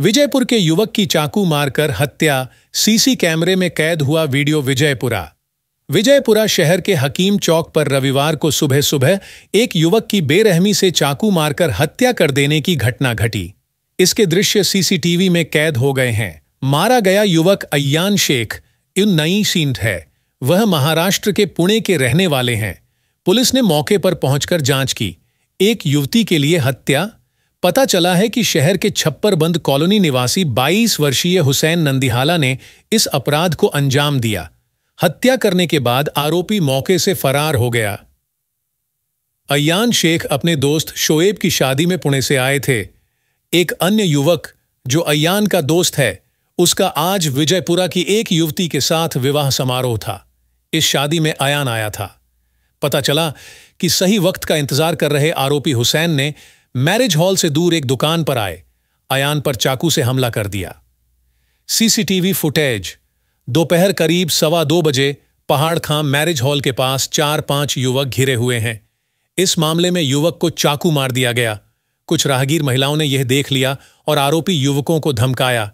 विजयपुर के युवक की चाकू मारकर हत्या सीसी कैमरे में कैद हुआ वीडियो विजयपुरा विजयपुरा शहर के हकीम चौक पर रविवार को सुबह सुबह एक युवक की बेरहमी से चाकू मारकर हत्या कर देने की घटना घटी इसके दृश्य सीसीटीवी में कैद हो गए हैं मारा गया युवक अयान शेख इन नई सींट है वह महाराष्ट्र के पुणे के रहने वाले हैं पुलिस ने मौके पर पहुंचकर जांच की एक युवती के लिए हत्या पता चला है कि शहर के छप्परबंद कॉलोनी निवासी 22 वर्षीय हुसैन नंदिहाला ने इस अपराध को अंजाम दिया हत्या करने के बाद आरोपी मौके से फरार हो गया अयान शेख अपने दोस्त शोएब की शादी में पुणे से आए थे एक अन्य युवक जो अयान का दोस्त है उसका आज विजयपुरा की एक युवती के साथ विवाह समारोह था इस शादी में अयान आया था पता चला कि सही वक्त का इंतजार कर रहे आरोपी हुसैन ने मैरिज हॉल से दूर एक दुकान पर आए अयान पर चाकू से हमला कर दिया सीसीटीवी फुटेज दोपहर करीब सवा दो बजे पहाड़ खाम मैरिज हॉल के पास चार पांच युवक घिरे हुए हैं इस मामले में युवक को चाकू मार दिया गया कुछ राहगीर महिलाओं ने यह देख लिया और आरोपी युवकों को धमकाया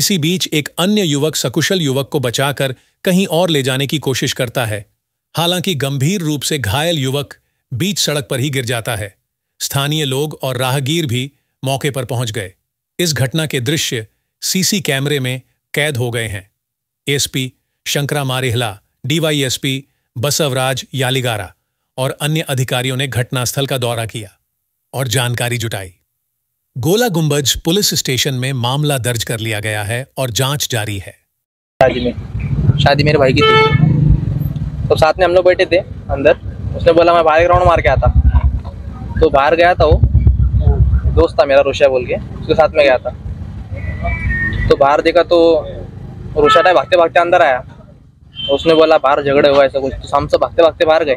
इसी बीच एक अन्य युवक सकुशल युवक को बचाकर कहीं और ले जाने की कोशिश करता है हालांकि गंभीर रूप से घायल युवक बीच सड़क पर ही गिर जाता है स्थानीय लोग और राहगीर भी मौके पर पहुंच गए इस घटना के दृश्य सीसी कैमरे में कैद हो गए हैं एसपी शंकरा मारिहला डीवाईएसपी बसवराज यालिगारा और अन्य अधिकारियों ने घटनास्थल का दौरा किया और जानकारी जुटाई गोला गुंबज पुलिस स्टेशन में मामला दर्ज कर लिया गया है और जांच जारी है शादी में शादी मेरे भाई की थी तो साथ में हम लोग बैठे थे अंदर उसने बोला मैं बाहर ग्राउंड मार के आता तो बाहर गया था वो दोस्त था मेरा रोशा बोल के उसके साथ में गया था तो बाहर देखा तो रोशा था भागते भागते अंदर आया तो उसने बोला बाहर झगड़े हुआ ऐसा कुछ तो शाम से भागते भागते बाहर गए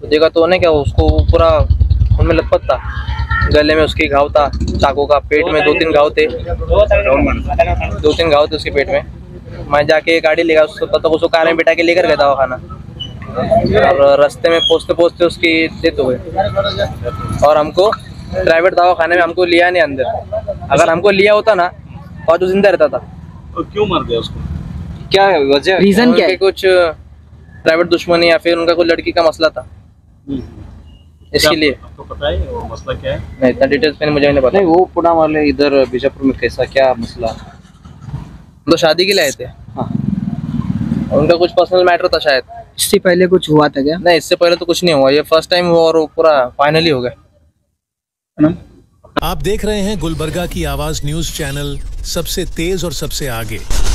तो देखा तो उन्हें क्या उसको पूरा खून में लथपथ था गले में उसके घाव था चाकू का पेट में दो तीन घाव थे दो तीन घाव थे उसके पेट में मैं जाके गाड़ी लेगा उसको तब तक उसको कार में बैठा के लेकर गया था वो खाना और रास्ते में पहुँचते पहुँचते उसकी डेथ हो गई और हमको प्राइवेट दवा खाने में हमको लिया नहीं अंदर अगर हमको लिया होता ना और जो तो जिंदा रहता था तो क्यों मार दिया उसको क्या वजह रीजन क्या है कुछ प्राइवेट दुश्मनी या फिर उनका कोई लड़की का मसला था हम्म। इसके लिए आपको पता है वो मसला क्या है नहीं इतना डिटेल्स मुझे नहीं पता नहीं वो वाले इधर बीजापुर में कैसा क्या मसला तो शादी के लिए आए थे हाँ। उनका कुछ पर्सनल मैटर था शायद इससे पहले कुछ हुआ था क्या नहीं इससे पहले तो कुछ नहीं हुआ ये फर्स्ट टाइम हुआ और पूरा फाइनली हो गया आप देख रहे हैं गुलबर्गा की आवाज न्यूज चैनल सबसे तेज और सबसे आगे